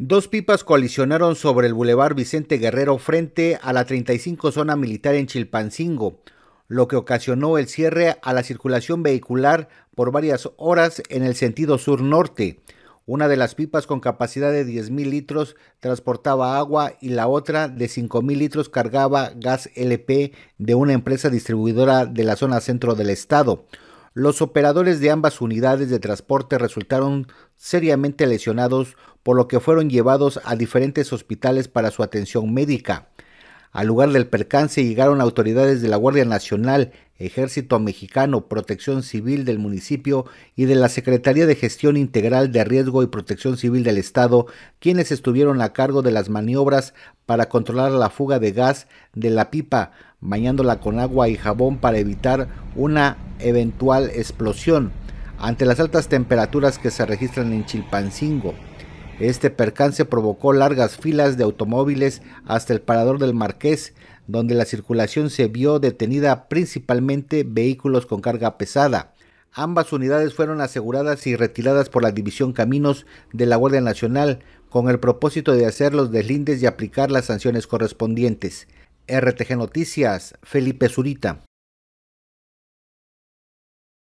Dos pipas colisionaron sobre el bulevar Vicente Guerrero frente a la 35 zona militar en Chilpancingo, lo que ocasionó el cierre a la circulación vehicular por varias horas en el sentido sur-norte. Una de las pipas con capacidad de 10.000 litros transportaba agua y la otra de 5.000 litros cargaba gas LP de una empresa distribuidora de la zona centro del estado. Los operadores de ambas unidades de transporte resultaron seriamente lesionados, por lo que fueron llevados a diferentes hospitales para su atención médica. Al lugar del percance llegaron autoridades de la Guardia Nacional, Ejército Mexicano, Protección Civil del municipio y de la Secretaría de Gestión Integral de Riesgo y Protección Civil del Estado, quienes estuvieron a cargo de las maniobras para controlar la fuga de gas de la pipa, bañándola con agua y jabón para evitar una eventual explosión ante las altas temperaturas que se registran en Chilpancingo. Este percance provocó largas filas de automóviles hasta el parador del Marqués, donde la circulación se vio detenida principalmente vehículos con carga pesada. Ambas unidades fueron aseguradas y retiradas por la División Caminos de la Guardia Nacional con el propósito de hacer los deslindes y aplicar las sanciones correspondientes. RTG Noticias, Felipe Zurita.